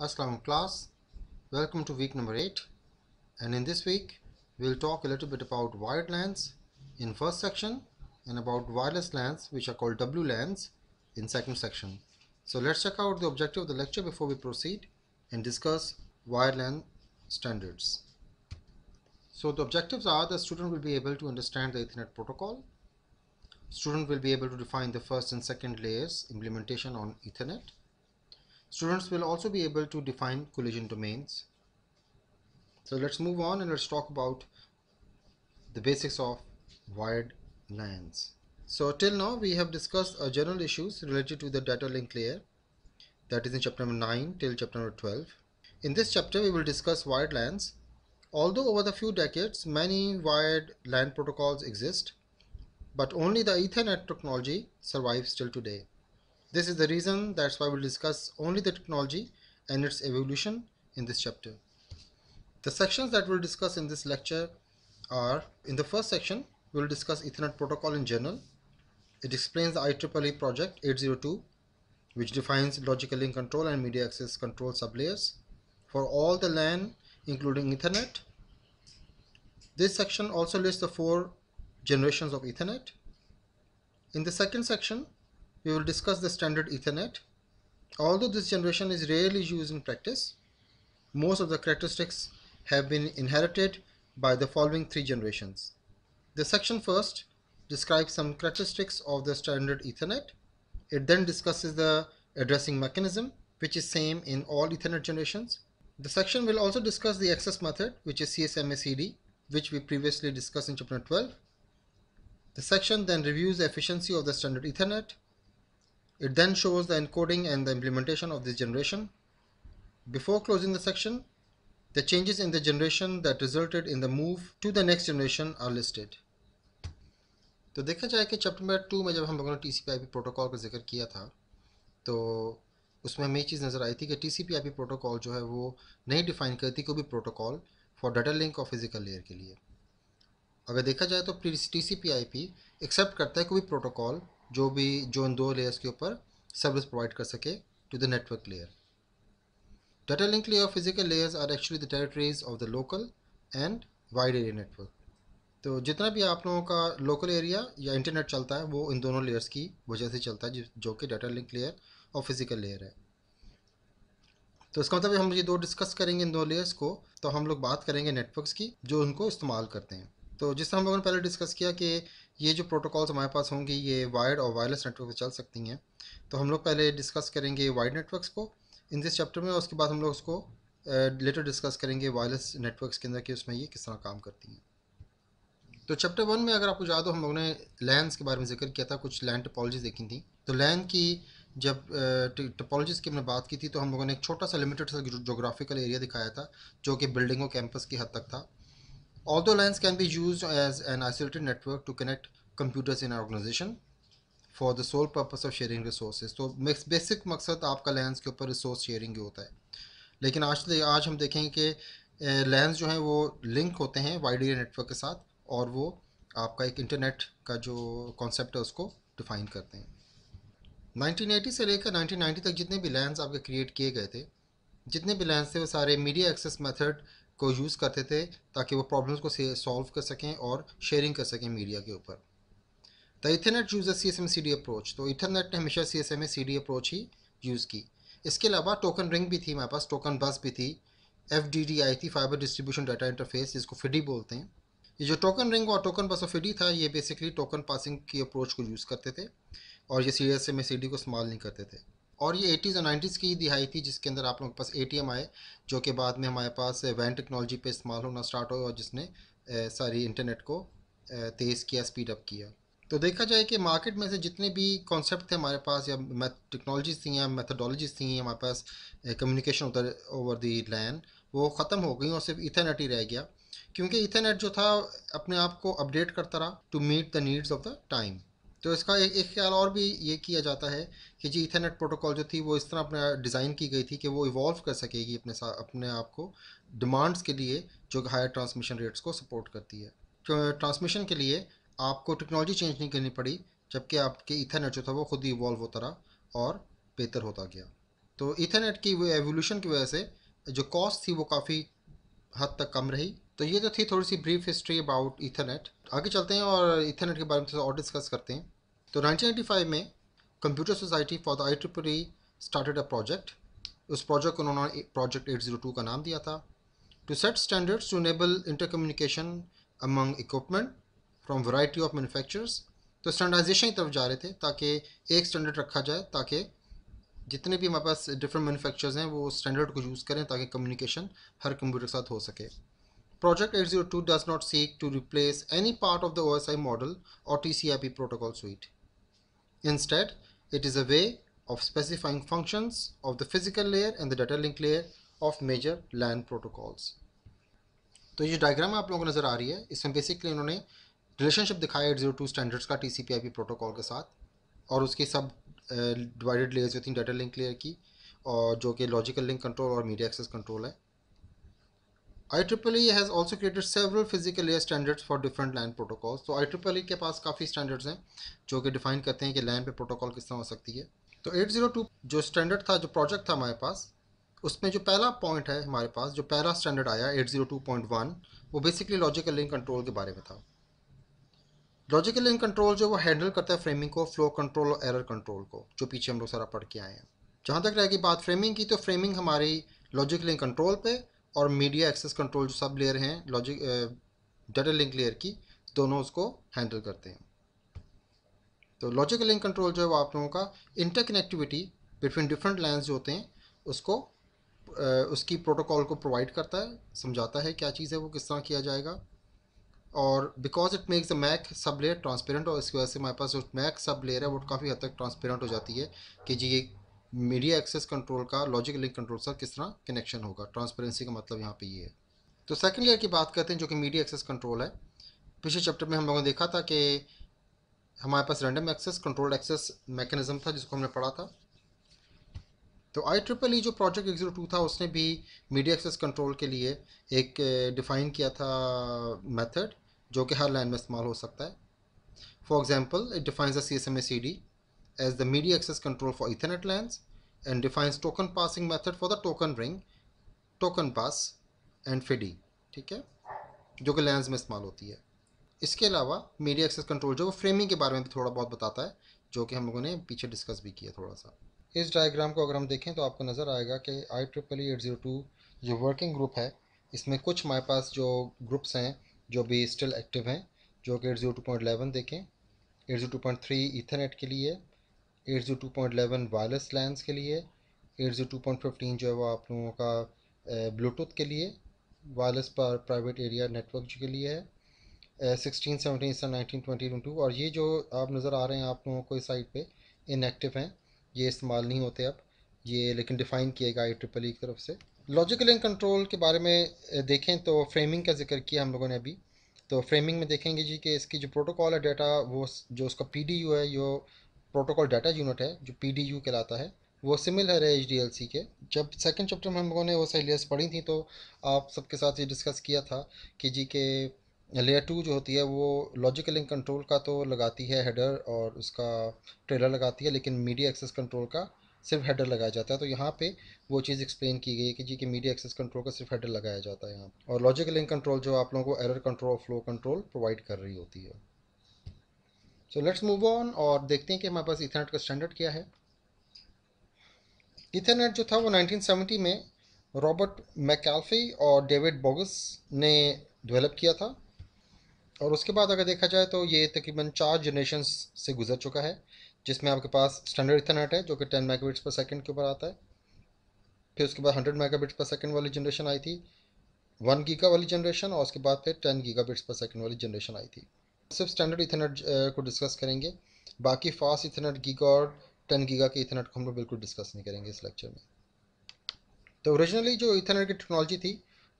Assalamu class, welcome to week number 8 and in this week we'll talk a little bit about wired LANs in first section and about wireless LANs which are called WLANs in second section. So let's check out the objective of the lecture before we proceed and discuss wired LAN standards. So the objectives are the student will be able to understand the Ethernet protocol, student will be able to define the first and second layers implementation on Ethernet, Students will also be able to define collision domains. So let's move on and let's talk about the basics of wired LANs. So till now we have discussed uh, general issues related to the data link layer that is in chapter number 9 till chapter number 12. In this chapter we will discuss wired LANs. Although over the few decades many wired LAN protocols exist but only the Ethernet technology survives till today. This is the reason that's why we'll discuss only the technology and its evolution in this chapter. The sections that we'll discuss in this lecture are, in the first section, we'll discuss Ethernet protocol in general. It explains the IEEE project 802, which defines logical link control and media access control sublayers for all the LAN, including Ethernet. This section also lists the four generations of Ethernet. In the second section, we will discuss the standard Ethernet. Although this generation is rarely used in practice, most of the characteristics have been inherited by the following three generations. The section first describes some characteristics of the standard Ethernet. It then discusses the addressing mechanism, which is same in all Ethernet generations. The section will also discuss the access method, which is CSMACD, which we previously discussed in chapter 12. The section then reviews the efficiency of the standard Ethernet, It then shows the encoding and the implementation of this generation. Before closing the section, the changes in the generation that resulted in the move to the next generation are listed. तो देखा जाए कि chapter number two में जब हम लोगों ने T C P I P protocol का जिक्र किया था तो उसमें हमें ये चीज़ नज़र आई थी कि T C P I P protocol जो है वो नहीं डिफ़ाइन करती कोई भी प्रोटोकॉल फॉर डाटा लिंक और फिजिकल लेयर के लिए अगर देखा जाए तो T C P I P accept करता है कोई भी प्रोटोकॉल जो भी जो इन दो लेयर्स के ऊपर सर्विस प्रोवाइड कर सके to the network layer data link layer physical layers are actually the territories of the local and wide area network तो जितना भी आप लोगों का लोकल एरिया या इंटरनेट चलता है वो इन दोनों लेयर्स की वजह से चलता है जो कि डाटा लिंक लेयर और फिजिकल लेयर है तो इसका मतलब हम ये दो डिस्कस करेंगे इन दो लेयर्स को तो हम लोग बात करेंगे नेटवर्क्स की जो उनको इस्तेमाल करते हैं तो जिस हम लोगों ने पहले डिस्कस किया कि ये जो प्रोटोकॉल्स हमारे पास होंगे ये वायर्ड और वायरलेस नेटवर्क चल सकती हैं तो हम लोग पहले डिस्कस करेंगे वायर्ड नेटवर्क्स को इन दिस चैप्टर में और उसके बाद हम लोग उसको लेटर डिस्कस करेंगे वायरलेस नेटवर्क्स के अंदर कि उसमें ये किस तरह काम करती हैं तो चैप्टर वन में अगर आपको याद हो हम लोगों ने लैंड के बारे में जिक्र किया था कुछ लैंड टोपोलॉजीज देखी थी तो लैंड की जब टपोलॉजीज की हमने बात की थी तो हम लोगों ने एक छोटा सा लिमिटेड सा जोग्राफिकल एरिया दिखाया था जो कि बिल्डिंग और कैंपस की हद तक था Although LANs can be used as an isolated network to connect computers in an organization for the sole purpose of sharing resources. तो basic मकसद aapka LANs ke upar resource sharing hota hai lekin aaj आज aaj hum dekhenge ke LANs jo hain wo link hote hain wide area network ke साथ aur wo aapka ek internet ka jo concept hai usko define karte hain 1980 से लेकर 1990 तक जितने भी lands आपके create किए गए थे जितने भी लैंड्स थे वो सारे मीडिया एक्सेस मेथड को यूज़ करते थे ताकि वो प्रॉब्लम्स को सॉल्व कर सकें और शेयरिंग कर सकें मीडिया के ऊपर the ethernet use C S M C D approach तो इथरनेट ने हमेशा C S M A C D approach ही यूज़ की इसके अलावा टोकन रिंग भी थी हमारे पास टोकन बस भी थी एफ डी डी आई थी फाइबर डिस्ट्रीब्यूशन डाटा इंटरफेस जिसको फिडी बोलते हैं ये जो टोकन रिंग और टोकन बस और फिडी था ये बेसिकली टोकन पासिंग की अप्रोच को यूज़ करते थे और ये C S M A C D को इस्तेमाल नहीं करते थे और ये 80s और नाइन्टीज़ की दिहाई थी जिसके अंदर आप लोगों के पास ए आए जो कि बाद में हमारे पास वैन टेक्नोलॉजी पे इस्तेमाल होना स्टार्ट हुआ और जिसने सारी इंटरनेट को तेज़ किया स्पीड अप किया तो देखा जाए कि मार्केट में से जितने भी कॉन्सेप्ट थे हमारे पास या टेक्नोलॉजीज थी या मेथडोलॉजीज थी हमारे पास कम्युनिकेशन उधर ओवर दी लैन वो ख़त्म हो गई और सिर्फ इथरनेट ही रह गया क्योंकि इथरनेट जो था अपने आप को अपडेट करता रहा to meet the needs of the time तो इसका एक ख्याल और भी ये किया जाता है कि जी इथरनेट प्रोटोकॉल जो थी वो इस तरह अपना डिज़ाइन की गई थी कि वो इवॉल्व कर सकेगी अपने अपने आप को डिमांड्स के लिए जो हायर ट्रांसमिशन रेट्स को सपोर्ट करती है ट्रांसमिशन तो, के लिए आपको टेक्नोलॉजी चेंज नहीं करनी पड़ी जबकि आपके इथेनेट जो था वो खुद ही इवॉल्व होता रहा और बेहतर होता गया तो इथरनेट की एवोल्यूशन की वजह से जो कॉस्ट थी वो काफ़ी हद तक कम रही तो ये तो थी थोड़ी सी ब्रीफ हिस्ट्री अबाउट इथरनेट आगे चलते हैं और इथेनेट के बारे में थोड़ा और डिस्कस करते हैं तो 1985 में computer society for the I triple E started a project उस प्रोजेक्ट को उन्होंने प्रोजेक्ट एट जीरो टू का नाम दिया था to set standards to enable communication among equipment from variety of manufacturers तो स्टैंडर्डाइजेशन की तरफ जा रहे थे ताकि एक स्टैंडर्ड रखा जाए ताकि जितने भी हमारे पास डिफरेंट मैनुफेक्चर्स हैं वो स्टैंडर्ड को यूज़ करें ताकि कम्युनिकेशन हर कंप्यूटर के साथ हो सके project eight zero two to does not seek replace any part of the O S I model और T C I P protocol suite. Instead It is a way of specifying functions of the physical layer and the data link layer of major LAN protocols. तो ये diagram आप लोगों को नज़र आ रही है इसमें बेसिकली इन्होंने रिलेशनशिप दिखाया एट जीरो टू स्टैंडर्ड्स का T C P I P protocol के साथ और उसके सब डिवाइडेड uh, लेयर्स जो थी डाटा लिंक लेयर की और जो कि लॉजिकल लिंक कंट्रोल और मीडिया एक्सेस कंट्रोल है IEEE has also created several physical layer standards for different LAN protocols. So IEEE के पास काफ़ी standards हैं जो कि define करते हैं कि LAN पे protocol किस तरह हो सकती है तो 802 जो standard था जो project था हमारे पास उसमें जो पहला point है हमारे पास जो पहला standard आया 802.1 वो basically logical link control के बारे में था लॉजिकल लिंक कंट्रोल जो वो हैंडल करता है फ्रेमिंग को फ्लो कंट्रोल और एरर कंट्रोल को जो पीछे हम लोग सारा पढ़ के आए हैं जहाँ तक रहेगी बात फ्रेमिंग की तो फ्रेमिंग हमारी लॉजिकल लिंक कंट्रोल पे और मीडिया एक्सेस कंट्रोल जो सब लेयर हैं लॉजिक डाटा लिंक लेयर की दोनों उसको हैंडल करते हैं तो लॉजिकल लिंक कंट्रोल जो है वो आप लोगों का inter connectivity between different lines जो होते हैं उसको उसकी प्रोटोकॉल को प्रोवाइड करता है समझाता है क्या चीज़ है वो किस तरह किया जाएगा और because it makes a MAC sub layer transparent और इसकी वजह से हमारे पास जो मैक सब लेयर है वो काफ़ी हद तक ट्रांसपेरेंट हो जाती है कि जी ये मीडिया एक्सेस कंट्रोल का लॉजिक लिंक कंट्रोल सर किस तरह कनेक्शन होगा ट्रांसपेरेंसी का मतलब यहाँ पे ये है तो सेकंड ईयर की बात करते हैं जो कि मीडिया एक्सेस कंट्रोल है पिछले चैप्टर में हम लोगों ने देखा था कि हमारे पास random access control access mechanism था जिसको हमने पढ़ा था तो आई ट्रिपल ई जो प्रोजेक्ट एक टू था उसने भी मीडिया एक्सेस कंट्रोल के लिए एक डिफ़ाइन किया था मैथड जो कि हर लाइन में इस्तेमाल हो सकता है for example it defines the C S M A C D as the media access control for Ethernet LANs and defines token passing method for the token ring, token pass and फिडी ठीक है जो कि lens में इस्तेमाल होती है इसके अलावा मीडिया एक्सेस कंट्रोल जो वो फ्रेमिंग के बारे में भी थोड़ा बहुत बताता है जो कि हम लोगों ने पीछे डिस्कस भी किया थोड़ा सा इस डायग्राम को अगर हम देखें तो आपको नज़र आएगा कि I triple E eight zero two जो वर्किंग ग्रुप है इसमें कुछ हमारे पास जो ग्रुप्स हैं जो भी स्टिल एक्टिव हैं जो कि eight zero two point eleven देखें eight zero two point three ethernet के लिए eight zero two point eleven wireless LANs के लिए eight zero two point fifteen जो है वो आप लोगों का ब्लूटूथ के लिए वायरलेस पर प्राइवेट एरिया नेटवर्क के लिए है सिक्सटीन सेवनटीन सर नाइनटीन ट्वेंटी टू और ये जो आप नज़र आ रहे हैं आप लोगों को इस साइड पे इनएक्टिव हैं ये इस्तेमाल नहीं होते अब ये लेकिन डिफ़ाइन किएगा आई ट्रिपल ई की तरफ से लॉजिकल एंड कंट्रोल के बारे में देखें तो फ्रेमिंग का जिक्र किया हम लोगों ने अभी तो फ्रेमिंग में देखेंगे जी कि इसकी जो प्रोटोकॉल है डेटा वो जो उसका पी डी यू है जो प्रोटोकॉल डाटा यूनिट है जो पी कहलाता है वो सिमिलर है एच के जब सेकंड चैप्टर में हम लोगों ने वो सही लेयर्स पढ़ी थी तो आप सबके साथ ये डिस्कस किया था कि जी के लेयर टू जो होती है वो लॉजिकल लिंक कंट्रोल का तो लगाती है हेडर और उसका ट्रेलर लगाती है लेकिन मीडिया एक्सेस कंट्रोल का सिर्फ हेडर लगाया जाता है तो यहाँ पे वो चीज़ एक्सप्लेन की गई है कि जी कि मीडिया एक्सेस कंट्रोल का सिर्फ हेडर लगाया जाता है यहाँ और लॉजिकल लिंक कंट्रोल जो आप लोगों को error control flow control provide कर रही होती है सो लेट्स मूव ऑन और देखते हैं कि हमारे पास इथरनेट का स्टैंडर्ड क्या है इथरनेट जो था वो 1970 में रॉबर्ट मैकाल्फी और डेविड बोगस ने डेवलप किया था और उसके बाद अगर देखा जाए तो ये तकरीबन चार जनरेशन से गुजर चुका है जिसमें आपके पास स्टैंडर्ड इथरनेट है जो कि 10 मेगाबिट्स पर सेकंड के ऊपर आता है फिर उसके बाद 100 मेगाबिट्स पर सेकंड वाली जनरेशन आई थी वन गीगा वाली जनरेशन और उसके बाद फिर ten giga bits per second वाली जनरेशन आई थी सिर्फ स्टैंडर्ड इथरनेट uh, को डिस्कस करेंगे बाकी फास्ट इथरनेट गीगा और टेन गीगा के इथरनेट को हम लोग बिल्कुल डिस्कस नहीं करेंगे इस लेक्चर में तो ओरिजिनली जो इथरनेट की टेक्नोलॉजी थी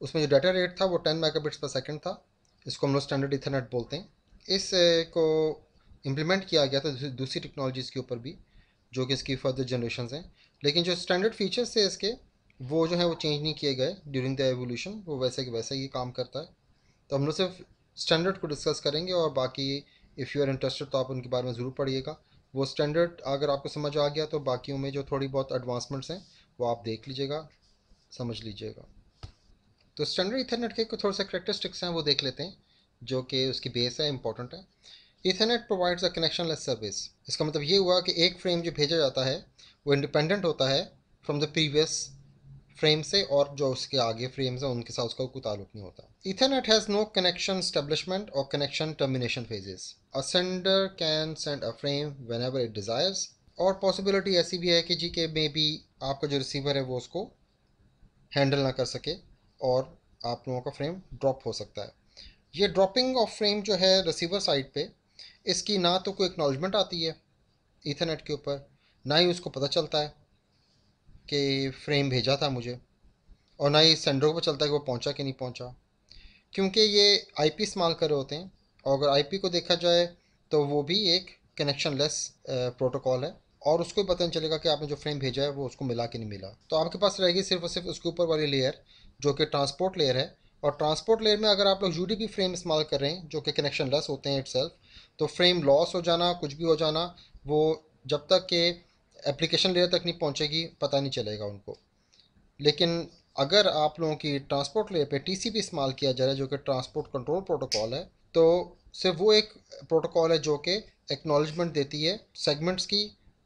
उसमें जो डाटा रेट था वो टेन मेगाबिट्स पर सेकंड था इसको हम लोग स्टैंडर्ड इथरनेट बोलते हैं इस uh, को इम्प्लीमेंट किया गया था दूसरी टेक्नोलॉजीज़ के ऊपर भी जो कि इसकी फर्दर जनरेशन हैं लेकिन जो स्टैंडर्ड फीचर्स थे इसके वो जो है वो चेंज नहीं किए गए ड्यूरिंग द एवोल्यूशन वो वैसे के वैसे ही काम करता है तो हम लोग सिर्फ स्टैंडर्ड को डिस्कस करेंगे और बाकी इफ़ यू आर इंटरेस्टेड तो आप उनके बारे में ज़रूर पढ़िएगा वो स्टैंडर्ड अगर आपको समझ आ गया तो बाकियों में जो थोड़ी बहुत एडवांसमेंट्स हैं वो आप देख लीजिएगा समझ लीजिएगा तो स्टैंडर्ड इथरनेट के कुछ थोड़े से करेक्टरिस्टिक्स हैं वो देख लेते हैं जो कि उसकी बेस है इंपॉर्टेंट है ethernet provides a connection less service इसका मतलब ये हुआ कि एक फ्रेम जो भेजा जाता है वो इंडिपेंडेंट होता है फ्रॉम द प्रीवियस फ्रेम से और जो उसके आगे फ्रेम्स हैं उनके साथ उसका कोई ताल्लुक नहीं होता ethernet has no connection establishment और connection termination phases a sender can send a frame whenever it desires और पॉसिबिलिटी ऐसी भी है कि जी के मे बी आपका जो रिसीवर है वो उसको हैंडल ना कर सके और आप लोगों का फ्रेम ड्रॉप हो सकता है ये ड्रॉपिंग ऑफ फ्रेम जो है रिसीवर साइड पे इसकी ना तो कोई एक्नॉलेजमेंट आती है इथरनेट के ऊपर ना ही उसको पता चलता है के फ्रेम भेजा था मुझे और ना ही सेंडर पर चलता है कि वो पहुंचा कि नहीं पहुंचा क्योंकि ये आई पी इस्तेमाल कर रहे होते हैं और अगर आई पी को देखा जाए तो वो भी एक कनेक्शन लेस प्रोटोकॉल है और उसको भी पता नहीं चलेगा कि आपने जो फ्रेम भेजा है वो उसको मिला कि नहीं मिला तो आपके पास रहेगी सिर्फ और सिर्फ उसके ऊपर वाली लेयर जो कि ट्रांसपोर्ट लेयर है और ट्रांसपोर्ट लेयर में अगर आप लोग यू फ्रेम इस्तेमाल कर रहे हैं जो कि कनेक्शन लेस होते हैं इट तो फ्रेम लॉस हो जाना कुछ भी हो जाना वो जब तक के एप्लीकेशन लेयर तक नहीं पहुंचेगी पता नहीं चलेगा उनको लेकिन अगर आप लोगों की ट्रांसपोर्ट लेयर पे टीसीपी इस्तेमाल किया जा रहा है जो कि ट्रांसपोर्ट कंट्रोल प्रोटोकॉल है तो सिर्फ वो एक प्रोटोकॉल है जो कि एक्नॉलेजमेंट देती है सेगमेंट्स की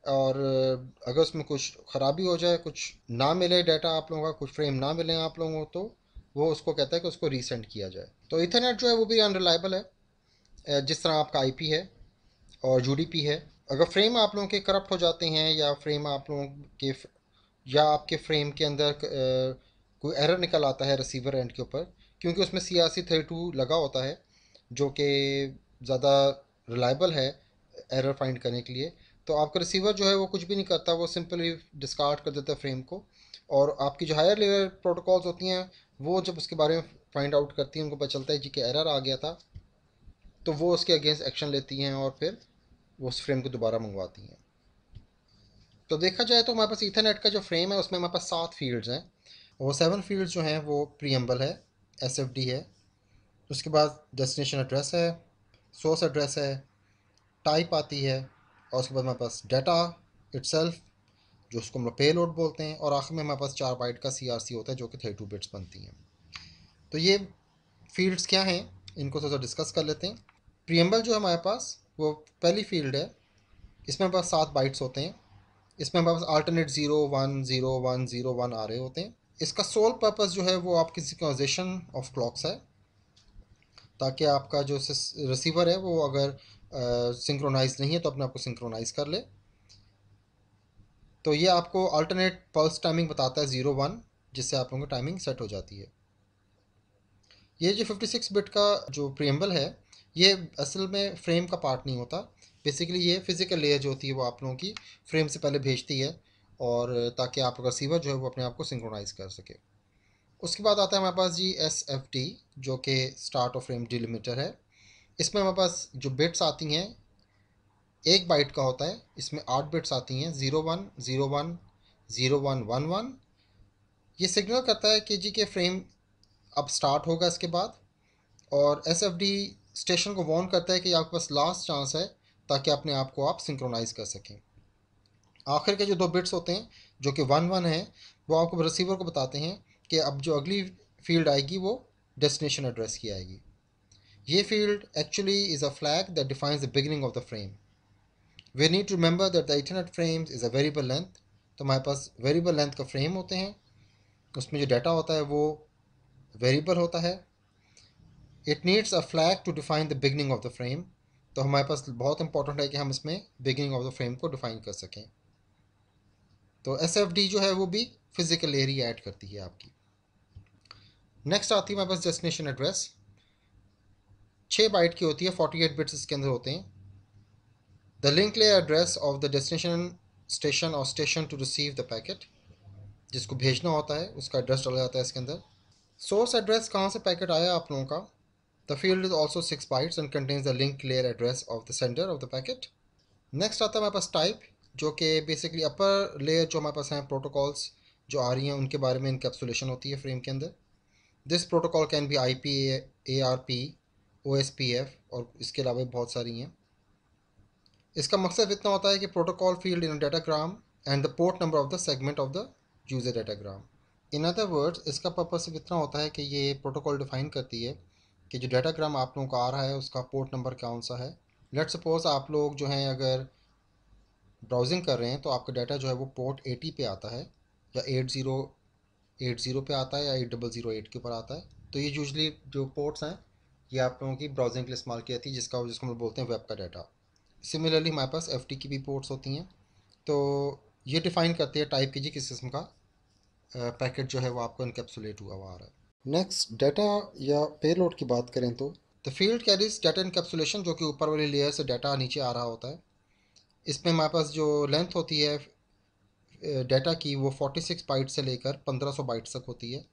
और अगर उसमें कुछ ख़राबी हो जाए कुछ ना मिले डाटा आप लोगों का कुछ फ्रेम ना मिले आप लोगों को तो वो उसको कहता है कि उसको रीसेंट किया जाए तो इथरनेट जो है वो भी अनरिलाइबल है जिस तरह आपका आईपी है और यूडीपी है अगर फ्रेम आप लोगों के करप्ट हो जाते हैं या फ्रेम आप लोगों के या आपके फ्रेम के अंदर कोई एरर निकल आता है रिसीवर एंड के ऊपर क्योंकि उसमें C R C thirty two लगा होता है जो कि ज़्यादा रिलायबल है एरर फाइंड करने के लिए तो आपका रिसीवर जो है वो कुछ भी नहीं करता वो सिंपली डिस्कार्ड कर देता है फ्रेम को और आपकी जो हायर लेवल प्रोटोकॉल्स होती हैं वो जब उसके बारे में फाइंड आउट करती हैं उनको पता चलता है जी कि एरर आ गया था तो वो उसके अगेंस्ट एक्शन लेती हैं और फिर वो उस फ्रेम को दोबारा मंगवाती हैं तो देखा जाए तो हमारे पास इथरनेट का जो फ्रेम है उसमें हमारे पास सात फील्ड्स हैं वो सेवन फील्ड्स जो हैं वो प्रियम्बल है एस है उसके बाद डेस्टिनेशन एड्रेस है सोर्स एड्रेस है टाइप आती है और उसके बाद हमारे पास डाटा इट्सल्फ जो उसको हम लोग पे लोड बोलते हैं और आखिर में हमारे पास चार बाइट का सी होता है जो कि थर्टी टू बिट्स बनती हैं तो ये फील्ड्स क्या हैं इनको थोड़ा सा डिस्कस कर लेते हैं प्रियम्बल जो हमारे पास वो पहली फील्ड है इसमें बस पास सात बाइट्स होते हैं इसमें बस पास alternate zero one zero one zero one आ रहे होते हैं इसका सोल पर्पज़ जो है वो आपकी सिक्वेंजेशन ऑफ क्लॉक्स है ताकि आपका जो रिसीवर है वो अगर सिंक्रोनाइज नहीं है तो अपने आप को सिंक्रोनाइज कर ले तो ये आपको अल्टरनेट पल्स टाइमिंग बताता है ज़ीरो वन जिससे आप लोगों की टाइमिंग सेट हो जाती है ये जो फिफ्टी सिक्स बिट का जो प्रियम्बल है ये असल में फ्रेम का पार्ट नहीं होता बेसिकली ये फिज़िकल लेयर जो होती है वो आप लोगों की फ्रेम से पहले भेजती है और ताकि आप रिसीवर जो है वो अपने आप को सिंक्रोनाइज़ कर सके उसके बाद आता है हमारे पास जी एस एफ टी जो कि स्टार्ट ऑफ फ्रेम डिलीमीटर है इसमें हमारे पास जो बिट्स आती हैं एक बाइट का होता है इसमें आठ बिट्स आती हैं zero one zero one zero one one one ये सिग्नल करता है कि जी के फ्रेम अब स्टार्ट होगा इसके बाद और एस एफ डी स्टेशन को वॉर्न करता है कि आपके पास लास्ट चांस है ताकि अपने आप को आप सिंक्रोनाइज कर सकें आखिर के जो दो बिट्स होते हैं जो कि वन वन है वो आपको रिसीवर को बताते हैं कि अब जो अगली फील्ड आएगी वो डेस्टिनेशन एड्रेस की आएगी ये field actually is a flag that defines the beginning of the frame we need to remember that the internet frames is a variable length तो हमारे पास वेरिएबल लेंथ का फ्रेम होते हैं उसमें जो डाटा होता है वो वेरिएबल होता है it needs a flag to define the beginning of the frame तो हमारे पास बहुत इंपॉर्टेंट है कि हम इसमें बिगनिंग ऑफ द फ्रेम को डिफाइन कर सकें तो एस जो है वो भी फिजिकल एरिया ऐड करती है आपकी नेक्स्ट आती है हमारे पास डेस्टिनेशन एड्रेस छः बाइट की होती है फोर्टी एट बिट्स इसके अंदर होते हैं the link layer address of the destination station और station to receive the packet जिसको भेजना होता है उसका एड्रेस डाला जाता है इसके अंदर सोर्स एड्रेस कहाँ से पैकेट आया आप लोगों का The field is also 6 bytes and contains the link layer address of the sender of the packet. Next आता है हमारे पास टाइप जो कि बेसिकली अपर लेयर जो हमारे पास हैं प्रोटोकॉल्स जो आ रही हैं उनके बारे में encapsulation होती है फ्रेम के अंदर this protocol can be I P A R P O S P F और इसके अलावा बहुत सारी हैं इसका मकसद इतना होता है कि protocol field in datagram and the port number of the segment of the user datagram in other words, इसका पर्पस इतना होता है कि ये प्रोटोकॉल डिफाइन करती है कि जो डाटाग्राम आप लोगों को आ रहा है उसका पोर्ट नंबर कौन सा है लेट सपोज आप लोग जो हैं अगर ब्राउजिंग कर रहे हैं तो आपका डाटा जो है वो पोर्ट एटी पे आता है या एट एट जीरो जीरो पर आता है या एट डबल ज़ीरो एट के ऊपर आता है तो ये यूजली जो पोर्ट्स हैं ये आप लोगों की ब्राउजिंग के लिए इस्तेमाल की जाती है जिसका जिसको हम बोलते हैं वेब का डाटा सिमिलरली हमारे पास एफ की भी पोर्ट्स होती हैं तो ये डिफ़ाइन करते हैं टाइप कीजिए किस किस्म का पैकेट जो है वो आपको इनकेप्सुलेट हुआ हुआ आ रहा है नेक्स्ट डाटा या पेलोड की बात करें तो the field carries data encapsulation जो कि ऊपर वाली लेयर से डाटा नीचे आ रहा होता है इसमें हमारे पास जो लेंथ होती है डाटा की वो 46 बाइट से लेकर 1500 बाइट्स तक होती है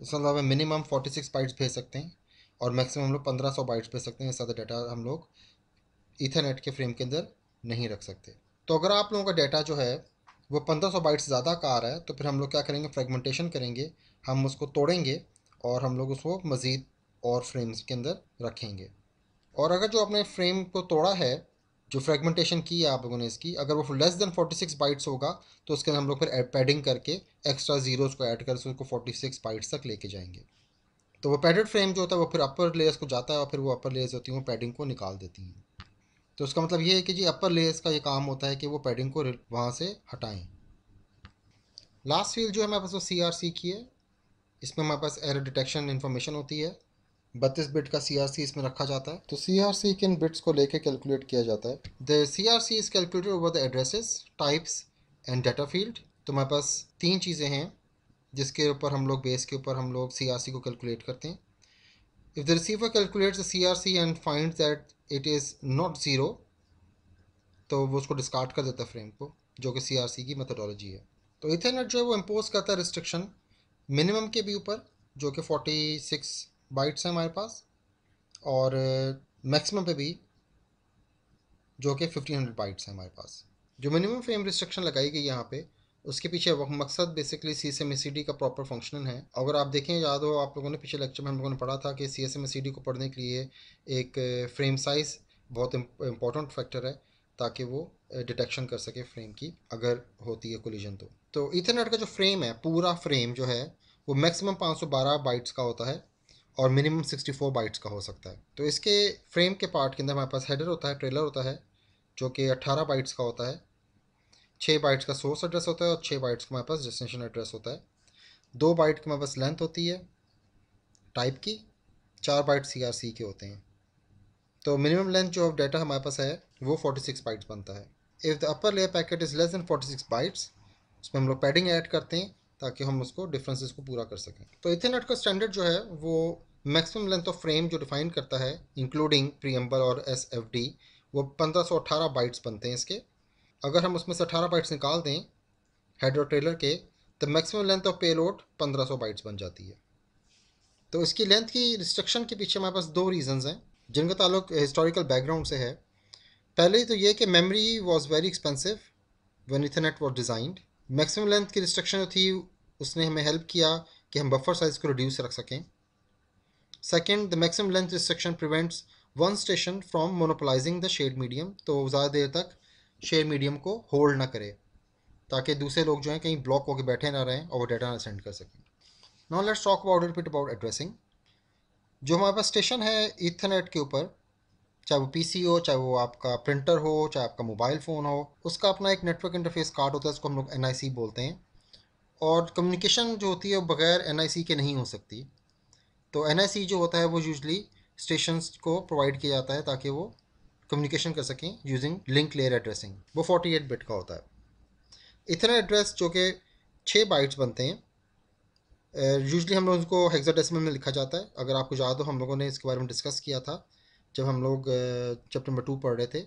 इसका मतलब मिनिमम 46 बाइट्स भेज सकते हैं और मैक्सिमम हम लोग 1500 बाइट्स भेज सकते हैं ज़्यादा डाटा हम लोग इथरनेट के फ्रेम के अंदर नहीं रख सकते तो अगर आप लोगों का डाटा जो है वो 1500 बाइट्स ज़्यादा का आ रहा है तो फिर हम लोग क्या करेंगे फ्रेगमेंटेशन करेंगे हम उसको तोड़ेंगे और हम लोग उसको मज़ीद और फ्रेम्स के अंदर रखेंगे और अगर जो आपने फ्रेम को तोड़ा है जो फ्रेगमेंटेशन की है आप लोगों ने इसकी अगर वो लेस देन 46 बाइट्स होगा तो उसके अंदर हम लोग फिर पैडिंग करके एक्स्ट्रा जीरोस को ऐड कर उसको 46 बाइट्स तक लेके जाएंगे तो वो पैडेड फ्रेम जो होता है वो फिर अपर लेयर्स को जाता है और फिर वो अपर लेयर्स होती हैं वो पैडिंग को निकाल देती हैं तो उसका मतलब ये है कि जी अपर लेयर्स का ये काम होता है कि वो पैडिंग को वहाँ से हटाएँ लास्ट फील्ड जो है हमारे पास वो सी आर सी की है इसमें हमारे पास एरर डिटेक्शन इन्फॉर्मेशन होती है बत्तीस बिट का सी इसमें रखा जाता है तो सी के इन बिट्स को लेके कैलकुलेट किया जाता है the C R C is calculated over the addresses types and data field तो हमारे पास तीन चीज़ें हैं जिसके ऊपर हम लोग बेस के ऊपर हम लोग सी को कैलकुलेट करते हैं if the receiver calculate the C R C and find that it is not zero तो वो उसको डिस्कार्ड कर देता है फ्रेम को जो कि सी की मेथोडोलॉजी है तो इथेनेट जो है वो इम्पोज करता है रिस्ट्रिक्शन मिनिमम के भी ऊपर जो कि 46 बाइट्स हैं हमारे पास और मैक्सिमम uh, पे भी जो कि 1500 बाइट्स हैं हमारे पास जो मिनिमम फ्रेम रिस्ट्रिक्शन लगाई गई यहाँ पे उसके पीछे मकसद basically C S M C D का प्रॉपर फंक्शन है अगर आप देखें याद हो आप लोगों ने पिछले लेक्चर में हम लोगों ने पढ़ा था कि C S M C D को पढ़ने के लिए एक फ्रेम uh, साइज़ बहुत इम्पोर्टेंट फैक्टर है ताकि वो डिटेक्शन uh, कर सके फ्रेम की अगर होती है कोलिजन तो तो इथरनेट का जो फ्रेम है पूरा फ्रेम जो है वो मैक्सिमम 512 बाइट्स का होता है और मिनिमम 64 बाइट्स का हो सकता है तो इसके फ्रेम के पार्ट के अंदर हमारे पास हेडर होता है ट्रेलर होता है जो कि 18 बाइट्स का होता है 6 बाइट्स का सोर्स एड्रेस होता है और 6 बाइट्स का हमारे पास डेस्टिनेशन एड्रेस होता है दो बाइट की हमारे पास लेंथ होती है टाइप की चार बाइट सी के होते हैं तो मिनिमम लेंथ जो ऑफ डाटा हमारे पास है वो सिक्स बाइट्स बनता है if the upper layer packet is less forty six bytes उसमें हम लोग पैडिंग ऐड करते हैं ताकि हम उसको डिफरेंसेस को पूरा कर सकें तो इथेनेट का स्टैंडर्ड जो है वो मैक्सिमम लेंथ ऑफ फ्रेम जो डिफाइन करता है इंक्लूडिंग प्रीएम्बल और एस एफ डी वो पंद्रह सौ अट्ठारह बाइट्स बनते हैं इसके अगर हम उसमें से अठारह बाइट्स निकाल दें हेडर ट्रेलर के तो maximum length of payload 1500 bytes बन जाती है तो इसकी लेंथ की रिस्ट्रिक्शन के पीछे हमारे पास दो रीजंस हैं जिनका ताल्लुक हिस्टोरिकल बैकग्राउंड से है पहले तो ये कि memory was very expensive when ethernet was designed maximum length की रिस्ट्रिक्शन जो थी उसने हमें हेल्प किया कि हम बफर साइज़ को रिड्यूस रख सकें second the maximum length restriction prevents one station from monopolizing the shared medium तो ज़्यादा देर तक शेड मीडियम को होल्ड ना करे ताकि दूसरे लोग जो हैं कहीं ब्लॉक होकर बैठे ना रहें और वो डेटा ना सेंड कर सकें now let's talk about it about addressing जो हमारे पास स्टेशन है इथरनेट के ऊपर चाहे वो पीसी हो चाहे वो आपका प्रिंटर हो चाहे आपका मोबाइल फ़ोन हो उसका अपना एक नेटवर्क इंटरफेस कार्ड होता है उसको हम लोग एन बोलते हैं और कम्युनिकेशन जो होती है वो बगैर एन के नहीं हो सकती तो एन जो होता है वो यूजली स्टेशन को प्रोवाइड किया जाता है ताकि वो कम्युनिकेशन कर सकें यूजिंग लिंक लेयर एड्रेसिंग वो 48 बिट का होता है इतना एड्रेस जो कि छः बाइट्स बनते हैं यूजली uh, हम लोग उसको हेक्साडेसिमल में लिखा जाता है अगर आपको याद हो हम लोगों ने इसके बारे में डिस्कस किया था जब हम लोग चैप्टर नंबर टू पढ़ रहे थे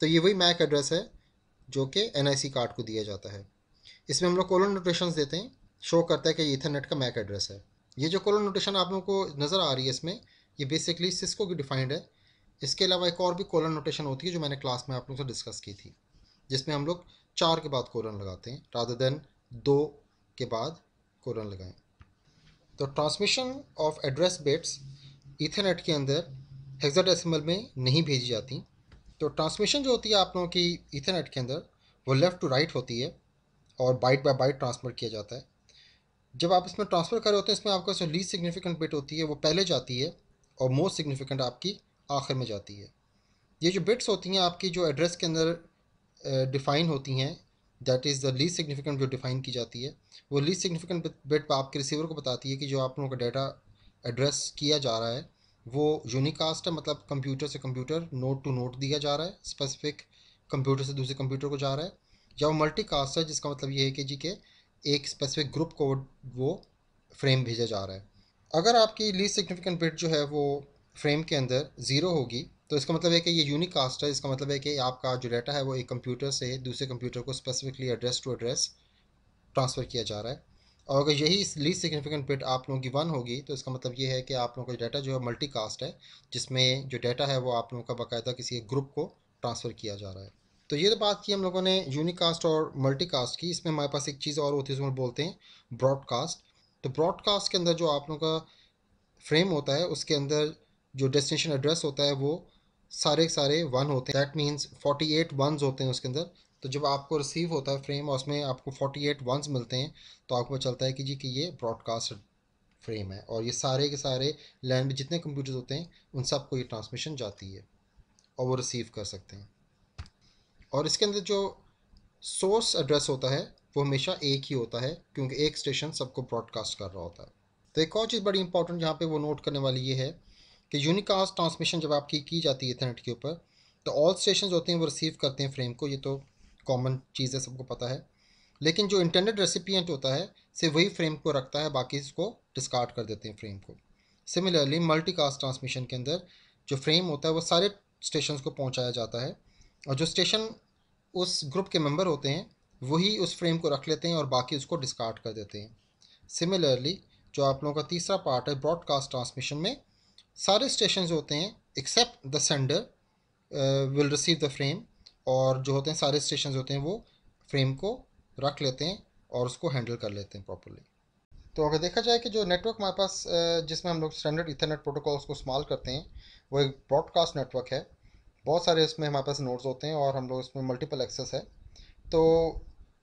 तो ये वही मैक एड्रेस है जो कि एन कार्ड को दिया जाता है इसमें हम लोग कॉलन नोटेशन देते हैं शो करता है कि इथरनेट का मैक एड्रेस है ये जो कॉलन नोटेशन आप लोगों को नज़र आ रही है इसमें ये बेसिकली सिस्को की डिफाइंड है इसके अलावा एक और भी कॉलन नोटेशन होती है जो मैंने क्लास में आप लोगों से डिस्कस की थी जिसमें हम लोग चार के बाद कॉलन लगाते हैं रादर देन दो के बाद कॉलन लगाएं तो transmission of address bits ethernet के अंदर हेक्साडेसिमल में नहीं भेजी जाती तो ट्रांसमिशन जो होती है आप लोगों की इथरनेट के अंदर वो लेफ़्ट टू राइट होती है और बाइट बाय बाइट ट्रांसफ़र किया जाता है जब आप इसमें ट्रांसफ़र कर रहे होते हैं इसमें आपका जो लीस्ट सिग्निफिकेंट बिट होती है वो पहले जाती है और मोस्ट सिग्निफिकेंट आपकी आखिर में जाती है ये जो बिट्स होती हैं आपकी जो एड्रेस के अंदर डिफ़ाइन होती हैं that is the least significant जो डिफ़ाइन की जाती है वो लीस्ट सिग्निफिकेंट बिट आपके रिसीवर को बताती है कि जो आप लोगों का डाटा एड्रेस किया जा रहा है वो यूनिकास्ट है मतलब कंप्यूटर से कंप्यूटर नोट टू नोट दिया जा रहा है स्पेसिफिक कंप्यूटर से दूसरे कंप्यूटर को जा रहा है या वो मल्टी कास्ट है जिसका मतलब ये है कि जी के एक स्पेसिफिक ग्रुप को वो फ्रेम भेजा जा रहा है अगर आपकी लीस्ट सिग्निफिकेंट बिट जो है वो फ्रेम के अंदर ज़ीरो होगी तो इसका मतलब है कि ये यूनिकास्ट है इसका मतलब है कि आपका जो डाटा है वो एक कंप्यूटर से दूसरे कंप्यूटर को specifically address to address transfer किया जा रहा है और अगर यही लीस्ट सिग्निफिकेंट बिट आप लोगों की वन होगी तो इसका मतलब ये है कि आप लोगों का डाटा जो है मल्टी कास्ट है जिसमें जो डाटा है वो आप लोगों का बाकायदा किसी एक ग्रुप को ट्रांसफ़र किया जा रहा है तो ये तो बात की हम लोगों ने यूनिकास्ट और मल्टीकास्ट की इसमें हमारे पास एक चीज़ और होती है उसमें बोलते हैं ब्रॉडकास्ट तो ब्रॉडकास्ट के अंदर जो आप लोगों का फ्रेम होता है उसके अंदर जो डेस्टिनेशन एड्रेस होता है वो सारे सारे वन होते हैं दैट मीन्स एट वन होते हैं उसके अंदर तो जब आपको रिसीव होता है फ्रेम और उसमें आपको 48 एट वंस मिलते हैं तो आपको चलता है कि जी कि ये ब्रॉडकास्ट फ्रेम है और ये सारे के सारे लैंड में जितने कंप्यूटर्स होते हैं उन सबको ये ट्रांसमिशन जाती है और वो रिसीव कर सकते हैं और इसके अंदर जो सोर्स एड्रेस होता है वो हमेशा एक ही होता है क्योंकि एक स्टेशन सबको ब्रॉडकास्ट कर रहा होता है तो एक और चीज़ बड़ी इंपॉर्टेंट जहाँ पे वो नोट करने वाली ये है कि यूनिकास्ट ट्रांसमिशन जब आपकी की जाती है इथरनेट के ऊपर तो ऑल स्टेशन होते हैं वो रिसीव करते हैं फ्रेम को ये तो कॉमन चीज़ है सबको पता है लेकिन जो इंटरनेट रेसिपियंट होता है से वही फ्रेम को रखता है बाकी इसको डिस्कार्ड कर देते हैं फ्रेम को सिमिलरली मल्टीकास्ट ट्रांसमिशन के अंदर जो फ्रेम होता है वो सारे स्टेशन को पहुँचाया जाता है और जो स्टेशन उस ग्रुप के मेम्बर होते हैं वही उस फ्रेम को रख लेते हैं और बाकी उसको डिस्कार्ड कर देते हैं सिमिलरली जो आप लोगों का तीसरा पार्ट है ब्रॉडकास्ट ट्रांसमिशन में सारे स्टेशन होते हैं except the sender will receive the frame और जो होते हैं सारे स्टेशन होते हैं वो फ्रेम को रख लेते हैं और उसको हैंडल कर लेते हैं प्रॉपरली तो अगर देखा जाए कि जो नेटवर्क हमारे पास जिसमें हम लोग स्टैंडर्ड इथरनेट प्रोटोकॉल्स को इस्तेमाल करते हैं वो एक ब्रॉडकास्ट नेटवर्क है बहुत सारे इसमें हमारे पास नोड्स होते हैं और हम लोग इसमें मल्टीपल एक्सेस है तो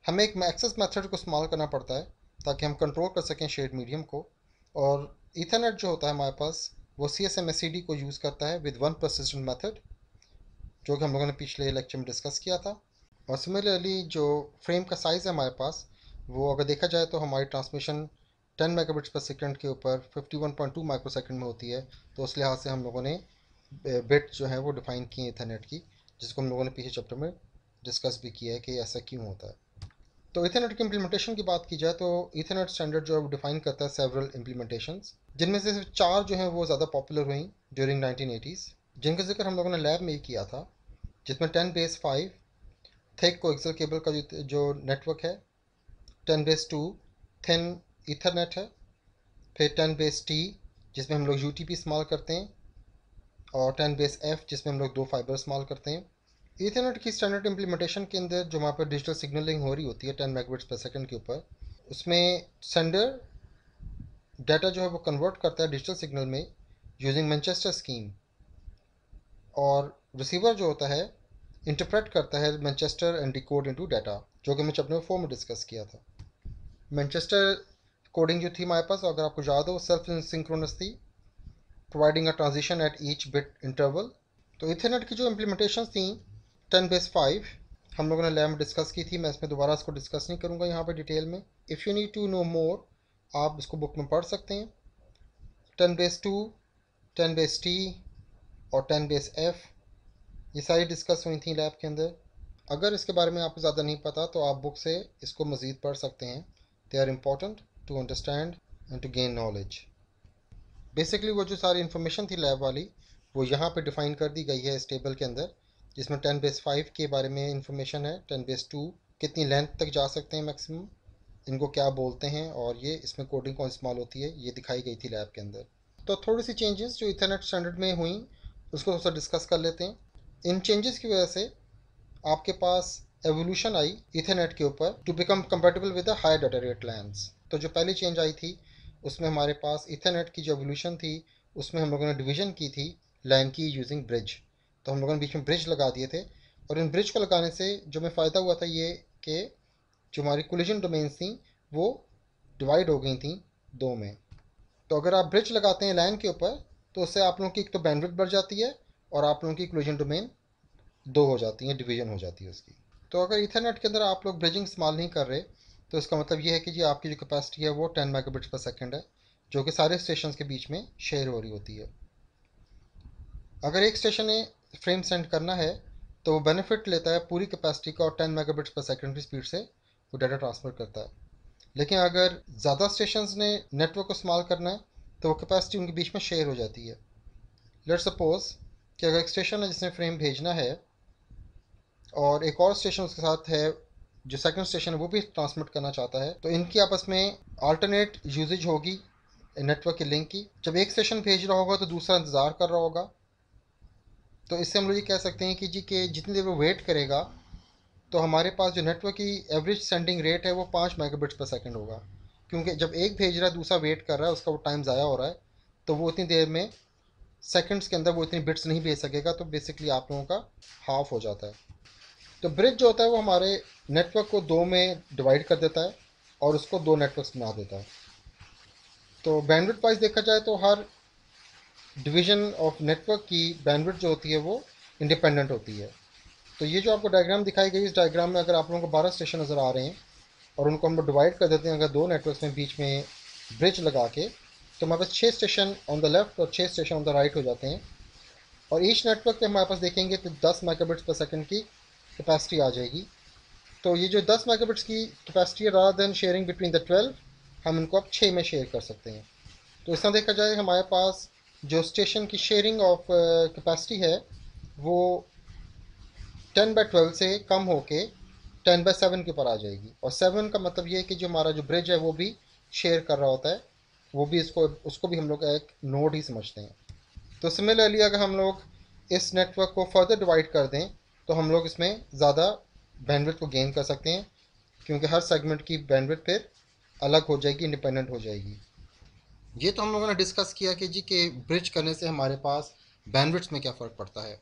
हमें एक एक्सेस मेथड को इस्तेमाल करना पड़ता है ताकि हम कंट्रोल कर सकें शेड मीडियम को और इथरनेट जो होता है हमारे पास वो C S M S C D को यूज़ करता है विद वन परसिस्टेंट मैथड जो कि हम लोगों ने पिछले लेक्चर में डिस्कस किया था और सिमिलरली जो फ्रेम का साइज़ है हमारे पास वो अगर देखा जाए तो हमारी ट्रांसमिशन 10 मेगाबिट्स पर सेकंड के ऊपर 51.2 माइक्रो सेकंड में होती है तो उस लिहाज से हम लोगों ने बिट जो है वो डिफ़ाइन किए इथरनेट की जिसको हम लोगों ने पिछले चैप्टर में डिस्कस भी किया है कि ऐसा क्यों होता है तो इथरनेट की इम्प्लीमेंटेशन की बात की जाए तो इथरनेट स्टैंडर्ड जो है वो डिफाइन करता है सेवरल इम्प्लीमेंटेशन जिनमें से सिर्फ चार जो हैं वो ज़्यादा पॉपुलर हुई ड्यूरिंग नाइनटीन एटीज़ जिनका जिक्र हम लोगों ने लैब में ही किया था जिसमें ten base five thick axial cable का जो नेटवर्क है ten base two thin ethernet है फिर टेन बेस टी जिसमें हम लोग यू इस्तेमाल करते हैं और टेन बेस एफ जिसमें हम लोग दो फाइबर इस्तेमाल करते हैं इथरनेट की स्टैंडर्ड इम्प्लीमेंटेशन के अंदर जो वहाँ पर डिजिटल सिग्नलिंग हो रही होती है टेन मेगाबिट्स पर सेकेंड के ऊपर उसमें सेंडर डाटा जो है वो कन्वर्ट करता है डिजिटल सिग्नल में यूजिंग मैनचेस्टर स्कीम और रिसीवर जो होता है इंटरप्रेट करता है Manchester and decode into data जो कि मैं चैप्टर फोर में डिस्कस किया था मैनचेस्टर कोडिंग जो थी हमारे पास अगर आपको याद हो सेल्फ सिंक्रोनस थी providing a transition at each bit interval तो इथेनेट की जो इम्प्लीमेंटेशन थी टेन बेस फाइव हम लोगों ने लैम डिस्कस की थी मैं इसमें दोबारा इसको डिस्कस नहीं करूँगा यहाँ पर डिटेल में if you need to know more आप इसको बुक में पढ़ सकते हैं ten base two ten base T और टेन बेस एफ ये सारी डिस्कस हुई थी लैब के अंदर अगर इसके बारे में आपको ज़्यादा नहीं पता तो आप बुक से इसको मज़ीद पढ़ सकते हैं they are important to understand and to gain knowledge basically वो जो सारी इन्फॉर्मेशन थी लैब वाली वो यहाँ पे डिफाइन कर दी गई है इस टेबल के अंदर जिसमें टेन बेस फाइव के बारे में इन्फॉर्मेशन है टेन बेस टू कितनी लेंथ तक जा सकते हैं मैक्सिमम इनको क्या बोलते हैं और ये इसमें कोडिंग कौन इस्तेमाल होती है ये दिखाई गई थी लैब के अंदर तो थोड़ी सी चेंजेस जो इथरनेट स्टैंडर्ड में हुई उसको थोड़ा सा डिस्कस कर लेते हैं इन चेंजेस की वजह से आपके पास एवोल्यूशन आई इथेनेट के ऊपर to become compatible with the higher data rate LANs तो जो पहली चेंज आई थी उसमें हमारे पास इथेनेट की जो एवोल्यूशन थी उसमें हम लोगों ने डिवीजन की थी लैन की यूजिंग ब्रिज तो हम लोगों ने बीच में ब्रिज लगा दिए थे और इन ब्रिज को लगाने से जो हमें फ़ायदा हुआ था ये कि जो हमारी कोलिजन डोमेन्स थी वो डिवाइड हो गई थी दो में तो अगर आप ब्रिज लगाते हैं लाइन के ऊपर तो उससे आप लोगों की एक तो बैंडविड्थ बढ़ जाती है और आप लोगों की क्लोजन डोमेन दो हो जाती है डिवीजन हो जाती है उसकी तो अगर इथरनेट के अंदर आप लोग ब्रिजिंग इस्तेमाल नहीं कर रहे तो इसका मतलब ये है कि जी आपकी जो कैपेसिटी है वो टेन मेगाबिट्स पर सेकेंड है जो कि सारे स्टेशन के बीच में शेयर हो रही होती है अगर एक स्टेशन ने फ्रेम सेंड करना है तो वो बेनिफिट लेता है पूरी कैपेसिटी का और टेन मेगाबिट्स पर सेकेंड की स्पीड से वो डाटा ट्रांसफ़र करता है लेकिन अगर ज़्यादा स्टेशन ने नेटवर्क को इस्तेमाल करना है तो वो कैपेसिटी उनके बीच में शेयर हो जाती है लेट सपोज कि अगर एक स्टेशन है जिसने फ्रेम भेजना है और एक और स्टेशन उसके साथ है जो सेकंड स्टेशन है वो भी ट्रांसमिट करना चाहता है तो इनकी आपस में अल्टरनेट यूजेज होगी नेटवर्क के लिंक की जब एक स्टेशन भेज रहा होगा तो दूसरा इंतज़ार कर रहा होगा तो इससे हम लोग ये कह सकते हैं कि जी कि जितनी देर वो वेट करेगा तो हमारे पास जो नेटवर्क की एवरेज सेंडिंग रेट है वो पाँच मेगाबिट्स पर सेकंड होगा क्योंकि जब एक भेज रहा है दूसरा वेट कर रहा है उसका वो टाइम ज़ाया हो रहा है तो वो इतनी देर में सेकंड्स के अंदर वो इतनी बिट्स नहीं भेज सकेगा तो बेसिकली आप लोगों का हाफ हो जाता है तो ब्रिज जो होता है वो हमारे नेटवर्क को दो में डिवाइड कर देता है और उसको दो नेटवर्क्स बना देता है तो बैंडविड वाइज देखा जाए तो हर डिवीजन ऑफ नेटवर्क की बैंडविड जो होती है वो इंडिपेंडेंट होती है तो ये जो आपको डायग्राम दिखाई गई इस डायग्राम में अगर आप लोगों को बारह स्टेशन नज़र आ रहे हैं और उनको हम डिवाइड कर देते हैं अगर दो नेटवर्क्स में बीच में ब्रिज लगा के तो हमारे पास छः स्टेशन ऑन द लेफ्ट और छः स्टेशन ऑन द राइट हो जाते हैं और ईच नेटवर्क पे हमारे पास देखेंगे तो 10 माइक्रोबिट्स पर सेकंड की कैपेसिटी आ जाएगी तो ये जो 10 माइक्रोबिट्स की कैपेसिटी है rather than sharing between the twelve हम इनको अब छः में शेयर कर सकते हैं तो इस तरह देखा जाए हमारे पास जो स्टेशन की शेयरिंग ऑफ कैपेसिटी है वो टेन बाई ट्वेल्व से कम होके टेन बाई सेवन के ऊपर आ जाएगी और सेवन का मतलब ये है कि जो हमारा जो ब्रिज है वो भी शेयर कर रहा होता है वो भी इसको उसको भी हम लोग एक नोड ही समझते हैं तो सिमिलरली अगर हम लोग इस नेटवर्क को फर्दर डिवाइड कर दें तो हम लोग इसमें ज़्यादा बैंडविड्थ को गेन कर सकते हैं क्योंकि हर सेगमेंट की बैंडविड्थ फिर अलग हो जाएगी इंडिपेंडेंट हो जाएगी ये तो हम लोगों ने डिस्कस किया कि जी के ब्रिज करने से हमारे पास बैंडविड्थ में क्या फ़र्क पड़ता है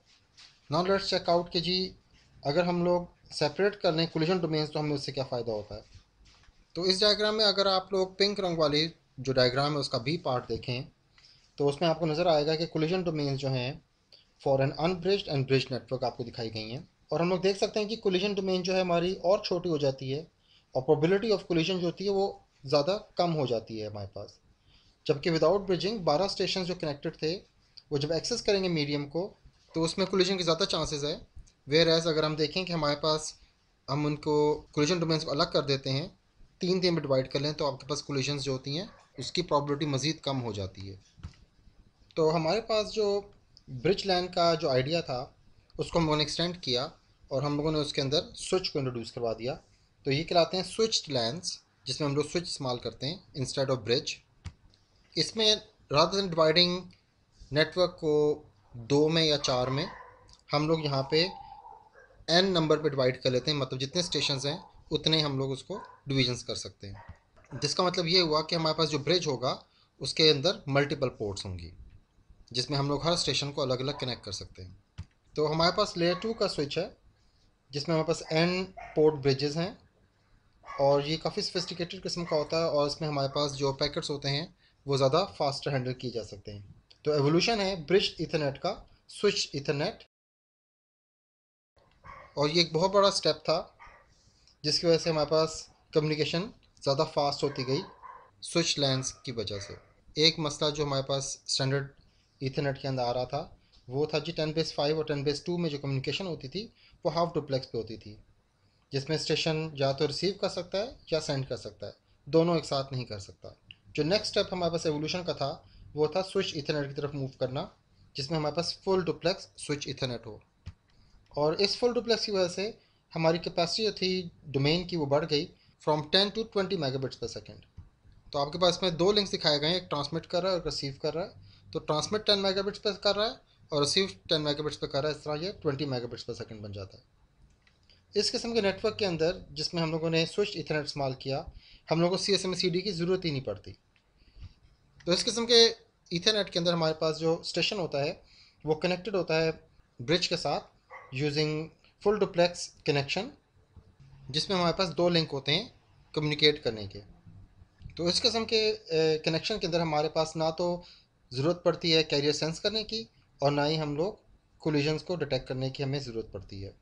नॉन लेट्स चेकआउट के जी अगर हम लोग सेपरेट कर लें कोलिजन डोमेन्स तो हमें उससे क्या फ़ायदा होता है तो इस डायग्राम में अगर आप लोग पिंक रंग वाली जो डायग्राम है उसका भी पार्ट देखें तो उसमें आपको नज़र आएगा कि कोलिजन डोमेन्स जो हैं for an unbridged and bridge network आपको दिखाई गई हैं और हम लोग देख सकते हैं कि कोलिजन डोमेन जो है हमारी और छोटी हो जाती है और प्रोबिलिटी ऑफ कोलिजन जो होती है वो ज़्यादा कम हो जाती है हमारे पास जबकि विदाउट ब्रिजिंग बारह स्टेशन जो कनेक्टेड थे वो जब एक्सेस करेंगे मीडियम को तो उसमें कोलिजन के ज़्यादा चांसेस है वेयर एज अगर हम देखें कि हमारे पास हम उनको कोलिशन डोमेंस को अलग कर देते हैं तीन दिन में डिवाइड कर लें तो आपके पास कोलिशन जो होती हैं उसकी प्रॉबलिटी मज़ीद कम हो जाती है तो हमारे पास जो ब्रिज लैंड का जो आइडिया था उसको हम लोगों ने एक्सटेंड किया और हम लोगों ने उसके अंदर स्विच को इंट्रोड्यूस करवा दिया तो ये कहलाते हैं स्विच लैंस जिसमें हम लोग स्विच इस्तेमाल करते हैं इंस्टेड ऑफ ब्रिज इसमें रात दिन डिवाइडिंग नेटवर्क को दो में या चार में हम लोग यहाँ पे एन नंबर पे डिवाइड कर लेते हैं मतलब जितने स्टेशन हैं उतने हम लोग उसको डिविजन्स कर सकते हैं जिसका मतलब ये हुआ कि हमारे पास जो ब्रिज होगा उसके अंदर मल्टीपल पोर्ट्स होंगी जिसमें हम लोग हर स्टेशन को अलग अलग कनेक्ट कर सकते हैं तो हमारे पास लेयर टू का स्विच है जिसमें हमारे पास एन पोर्ट ब्रिजेस हैं और ये काफ़ी सफिस्टिकेटेड किस्म का होता है और इसमें हमारे पास जो पैकेट्स होते हैं वो ज़्यादा फास्टर हैंडल किए जा सकते हैं तो एवोल्यूशन है ब्रिज इथरनेट का स्विच इथरनेट और ये एक बहुत बड़ा स्टेप था जिसकी वजह से हमारे पास कम्युनिकेशन ज़्यादा फास्ट होती गई स्विच लैंस की वजह से एक मसला जो हमारे पास स्टैंडर्ड इथरनेट के अंदर आ रहा था वो था जी टेन बेस फाइव और टेन बेस टू में जो कम्युनिकेशन होती थी वो हाफ डुप्लेक्स पे होती थी जिसमें स्टेशन या तो रिसीव कर सकता है या सेंड कर सकता है दोनों एक साथ नहीं कर सकता जो नेक्स्ट स्टेप हमारे पास एवोल्यूशन का था वो था स्विच इथरनेट की तरफ मूव करना जिसमें हमारे पास फुल डुप्लेक्स स्विच इथरनेट हो और इस फुल डुप्लेक्स की वजह से हमारी कैपेसिटी जो थी डोमेन की वो बढ़ गई from ten to twenty megabits per second तो आपके पास में दो लिंक्स दिखाए गए हैं एक ट्रांसमिट कर रहा है और रिसीव कर रहा है तो ट्रांसमिट टेन मेगाबिट्स पर कर रहा है और रिसीव टेन मेगाबिट्स पर कर रहा है इस तरह ये ट्वेंटी मेगाबिट्स पर सेकेंड बन जाता है इस किस्म के नेटवर्क के अंदर जिसमें हम लोगों ने स्विच इथरनेट इस्तेमाल किया हम लोगों को C S M C D की ज़रूरत ही नहीं पड़ती तो इस किस्म के इथरनेट के अंदर हमारे पास जो स्टेशन होता है वो कनेक्टेड होता है ब्रिज के साथ यूजिंग फुल डुप्लेक्स कनेक्शन जिसमें हमारे पास दो लिंक होते हैं कम्युनिकेट करने के तो इस किस्म के कनेक्शन के अंदर हमारे पास ना तो ज़रूरत पड़ती है कैरियर सेंस करने की और ना ही हम लोग कोलिजन्स को डिटेक्ट करने की हमें ज़रूरत पड़ती है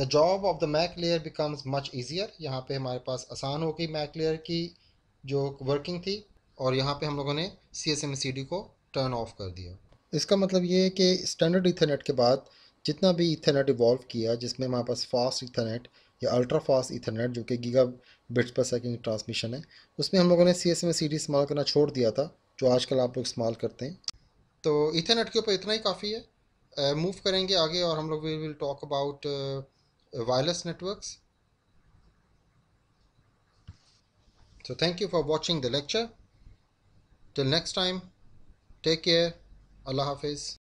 the job of the MAC layer becomes much easier यहाँ पे हमारे पास आसान हो गई मैक लेयर की जो वर्किंग थी और यहाँ पे हम लोगों ने C S M C D को टर्न ऑफ कर दिया इसका मतलब ये है कि स्टैंडर्ड इथरनेट के बाद जितना भी इथरनेट इवॉल्व किया जिसमें हमारे पास फास्ट इथरनेट या अल्ट्रा फास्ट इथरनेट जो कि giga bits per second transmission है उसमें हम लोगों ने C S M C D इस्तेमाल करना छोड़ दिया था जो आजकल आप लोग इस्तेमाल करते हैं तो इथरनेट के ऊपर इतना ही काफ़ी है मूव uh, करेंगे आगे और हम लोग we will talk about wireless networks so thank you for watching the lecture till next time take care अल्लाह हाफिज़